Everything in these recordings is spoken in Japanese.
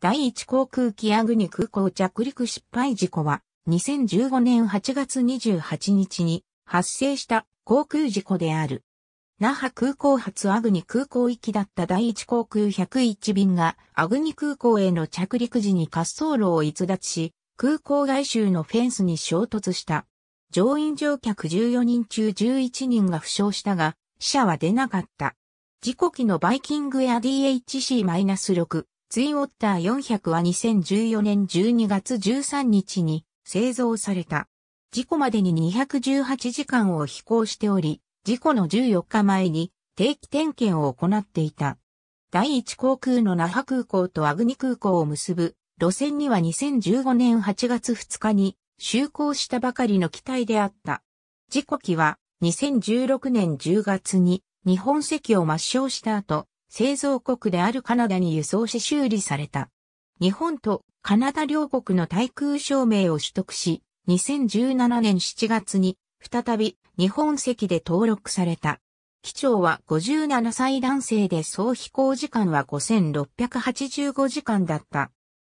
第一航空機アグニ空港着陸失敗事故は、2015年8月28日に発生した航空事故である。那覇空港発アグニ空港行きだった第一航空101便がアグニ空港への着陸時に滑走路を逸脱し、空港外周のフェンスに衝突した。乗員乗客14人中11人が負傷したが、死者は出なかった。事故機のバイキングや DHC-6 ツインオッター400は2014年12月13日に製造された。事故までに218時間を飛行しており、事故の14日前に定期点検を行っていた。第一航空の那覇空港とアグニ空港を結ぶ路線には2015年8月2日に就航したばかりの機体であった。事故機は2016年10月に日本籍を抹消した後、製造国であるカナダに輸送し修理された。日本とカナダ両国の対空証明を取得し、2017年7月に再び日本籍で登録された。機長は57歳男性で総飛行時間は5685時間だった。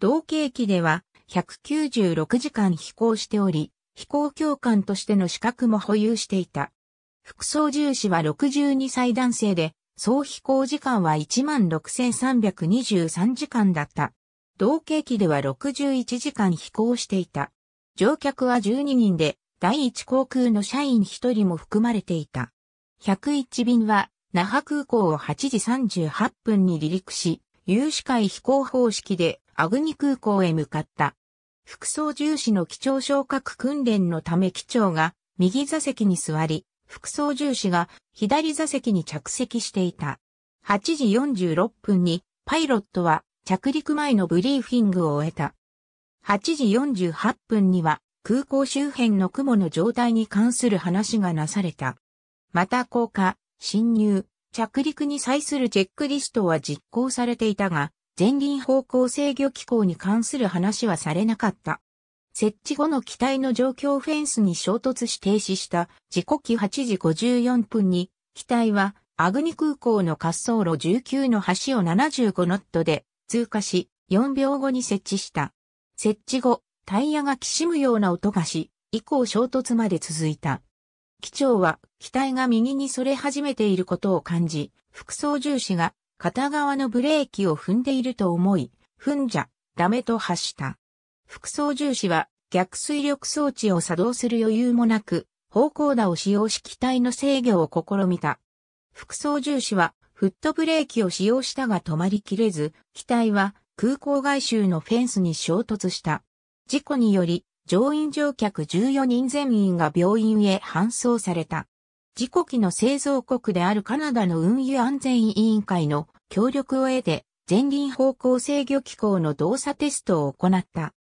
同型機では196時間飛行しており、飛行教官としての資格も保有していた。副操縦士は62歳男性で総飛行時間は16,323時間だった。同計機では61時間飛行していた。乗客は12人で、第一航空の社員1人も含まれていた。101便は、那覇空港を8時38分に離陸し、有志会飛行方式で、阿グニ空港へ向かった。服装重視の機長昇格訓練のため機長が、右座席に座り、副操縦士が左座席に着席していた。8時46分にパイロットは着陸前のブリーフィングを終えた。8時48分には空港周辺の雲の状態に関する話がなされた。また降下、侵入、着陸に際するチェックリストは実行されていたが、前輪方向制御機構に関する話はされなかった。設置後の機体の状況フェンスに衝突し停止した時刻機8時54分に、機体はアグニ空港の滑走路19の橋を75ノットで通過し、4秒後に設置した。設置後、タイヤがきしむような音がし、以降衝突まで続いた。機長は機体が右にそれ始めていることを感じ、副操縦士が片側のブレーキを踏んでいると思い、踏んじゃ、ダメと発した。副操縦士は逆水力装置を作動する余裕もなく、方向打を使用し機体の制御を試みた。副操縦士はフットブレーキを使用したが止まりきれず、機体は空港外周のフェンスに衝突した。事故により、乗員乗客14人全員が病院へ搬送された。事故機の製造国であるカナダの運輸安全委員会の協力を得て、前輪方向制御機構の動作テストを行った。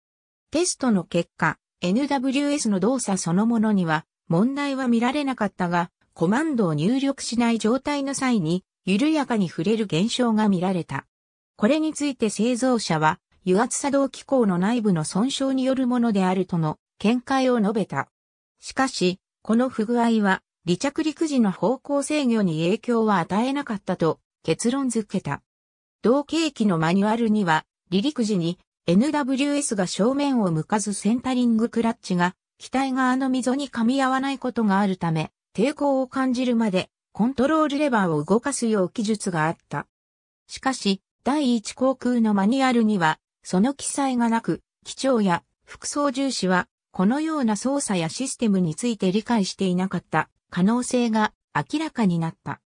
テストの結果、NWS の動作そのものには問題は見られなかったが、コマンドを入力しない状態の際に緩やかに触れる現象が見られた。これについて製造者は油圧作動機構の内部の損傷によるものであるとの見解を述べた。しかし、この不具合は離着陸時の方向制御に影響は与えなかったと結論付けた。同型機のマニュアルには離陸時に NWS が正面を向かずセンタリングクラッチが機体側の溝に噛み合わないことがあるため、抵抗を感じるまでコントロールレバーを動かすよう記述があった。しかし、第一航空のマニュアルには、その記載がなく、機長や副操縦士は、このような操作やシステムについて理解していなかった可能性が明らかになった。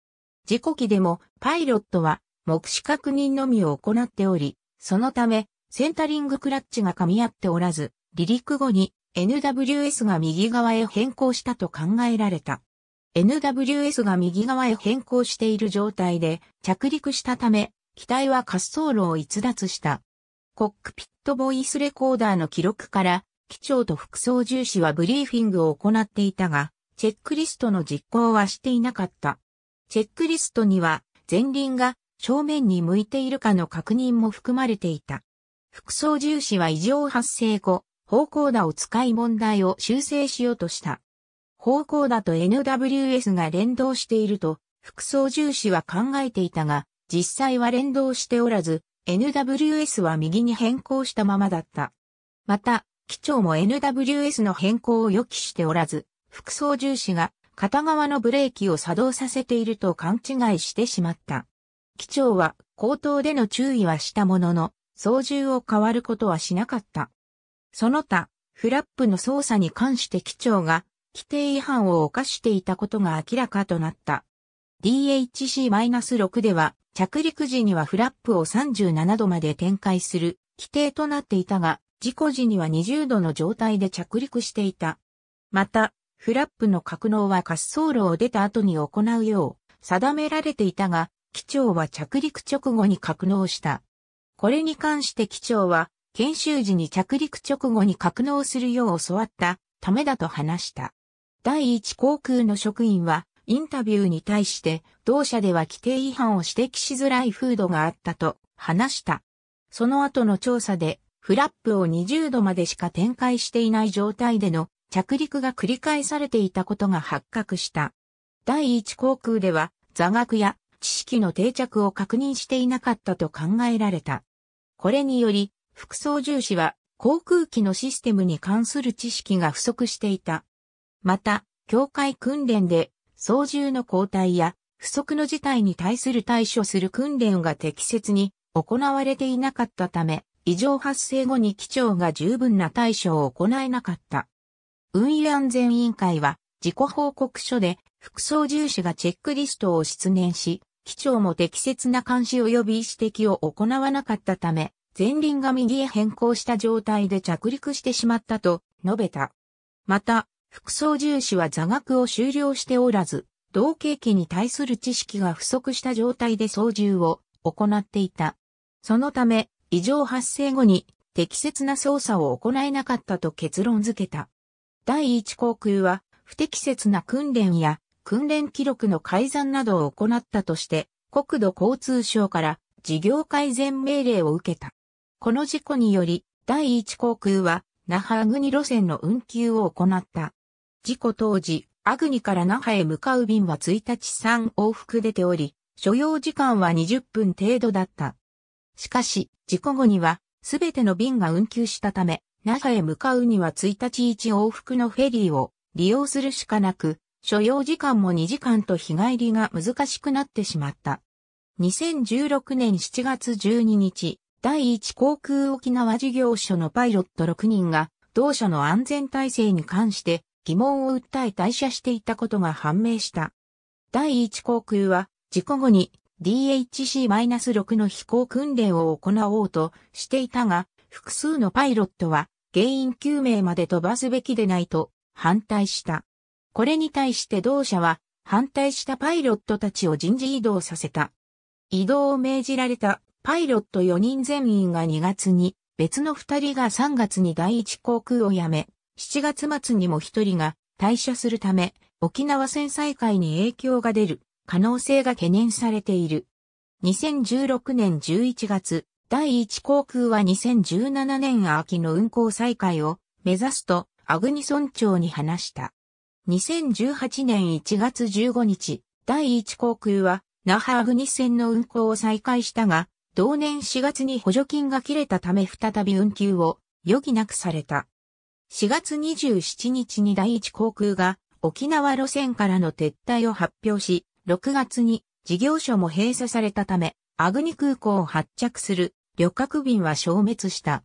事故機でもパイロットは目視確認のみを行っており、そのためセンタリングクラッチが噛み合っておらず、離陸後に NWS が右側へ変更したと考えられた。NWS が右側へ変更している状態で着陸したため、機体は滑走路を逸脱した。コックピットボイスレコーダーの記録から、機長と副操縦士はブリーフィングを行っていたが、チェックリストの実行はしていなかった。チェックリストには、前輪が正面に向いているかの確認も含まれていた。副操縦士は異常発生後、方向打を使い問題を修正しようとした。方向打と NWS が連動していると、副操縦士は考えていたが、実際は連動しておらず、NWS は右に変更したままだった。また、機長も NWS の変更を予期しておらず、副操縦士が片側のブレーキを作動させていると勘違いしてしまった。機長は口頭での注意はしたものの、操縦を変わることはしなかった。その他、フラップの操作に関して機長が規定違反を犯していたことが明らかとなった。DHC-6 では着陸時にはフラップを37度まで展開する規定となっていたが、事故時には20度の状態で着陸していた。また、フラップの格納は滑走路を出た後に行うよう定められていたが、機長は着陸直後に格納した。これに関して機長は、研修時に着陸直後に格納するよう教わったためだと話した。第一航空の職員は、インタビューに対して、同社では規定違反を指摘しづらい風土があったと話した。その後の調査で、フラップを20度までしか展開していない状態での着陸が繰り返されていたことが発覚した。第一航空では座学や知識の定着を確認していなかったと考えられた。これにより、副操縦士は航空機のシステムに関する知識が不足していた。また、境界訓練で操縦の交代や不足の事態に対する対処する訓練が適切に行われていなかったため、異常発生後に機長が十分な対処を行えなかった。運輸安全委員会は自己報告書で副操縦士がチェックリストを失念し、機長も適切な監視及び指摘を行わなかったため、前輪が右へ変更した状態で着陸してしまったと述べた。また、副操縦士は座学を終了しておらず、同型機に対する知識が不足した状態で操縦を行っていた。そのため、異常発生後に適切な操作を行えなかったと結論付けた。第一航空は不適切な訓練や訓練記録の改ざんなどを行ったとして、国土交通省から事業改善命令を受けた。この事故により、第一航空は、那覇アグニ路線の運休を行った。事故当時、アグニから那覇へ向かう便は1日3往復出ており、所要時間は20分程度だった。しかし、事故後には、すべての便が運休したため、那覇へ向かうには1日1往復のフェリーを利用するしかなく、所要時間も2時間と日帰りが難しくなってしまった。2016年7月12日、第1航空沖縄事業所のパイロット6人が、同社の安全体制に関して疑問を訴え退社していたことが判明した。第1航空は、事故後に DHC-6 の飛行訓練を行おうとしていたが、複数のパイロットは原因究明まで飛ばすべきでないと反対した。これに対して同社は反対したパイロットたちを人事異動させた。移動を命じられたパイロット4人全員が2月に、別の2人が3月に第一航空を辞め、7月末にも1人が退社するため、沖縄戦災会に影響が出る可能性が懸念されている。2016年11月、第一航空は2017年秋の運航再開を目指すとアグニ村長に話した。2018年1月15日、第1航空は、那覇アグニス線の運航を再開したが、同年4月に補助金が切れたため再び運休を余儀なくされた。4月27日に第一航空が沖縄路線からの撤退を発表し、6月に事業所も閉鎖されたため、アグニ空港を発着する旅客便は消滅した。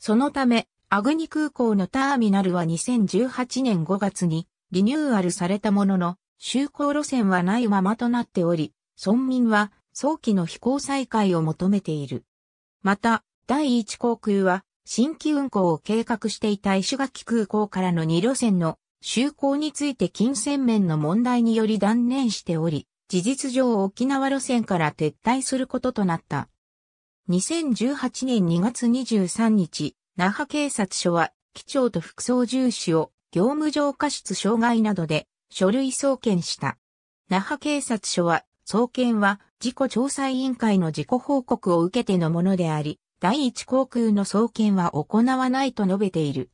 そのため、アグニ空港のターミナルは2018年5月にリニューアルされたものの、就航路線はないままとなっており、村民は早期の飛行再開を求めている。また、第一航空は、新規運航を計画していた石垣空港からの2路線の就航について金銭面の問題により断念しており、事実上沖縄路線から撤退することとなった。2018年2月23日、那覇警察署は、機長と副操縦士を業務上過失傷害などで書類送検した。那覇警察署は、送検は事故調査委員会の事故報告を受けてのものであり、第一航空の送検は行わないと述べている。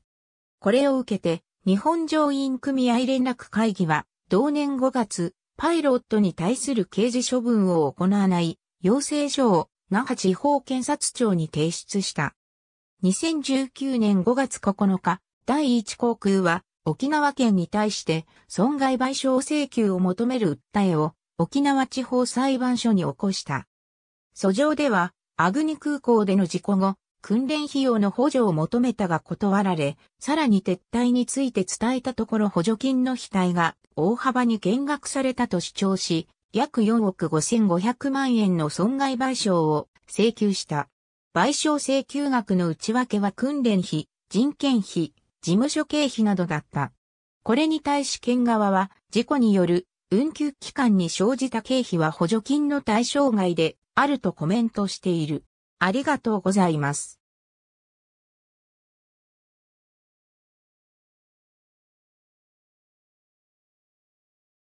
これを受けて、日本乗員組合連絡会議は、同年5月、パイロットに対する刑事処分を行わない要請書を那覇地方検察庁に提出した。2019年5月9日、第一航空は沖縄県に対して損害賠償請求を求める訴えを沖縄地方裁判所に起こした。訴状では、アグニ空港での事故後、訓練費用の補助を求めたが断られ、さらに撤退について伝えたところ補助金の額が大幅に減額されたと主張し、約4億5500万円の損害賠償を請求した。賠償請求額の内訳は訓練費、人件費、事務所経費などだった。これに対し県側は、事故による運休期間に生じた経費は補助金の対象外であるとコメントしている。ありがとうございます。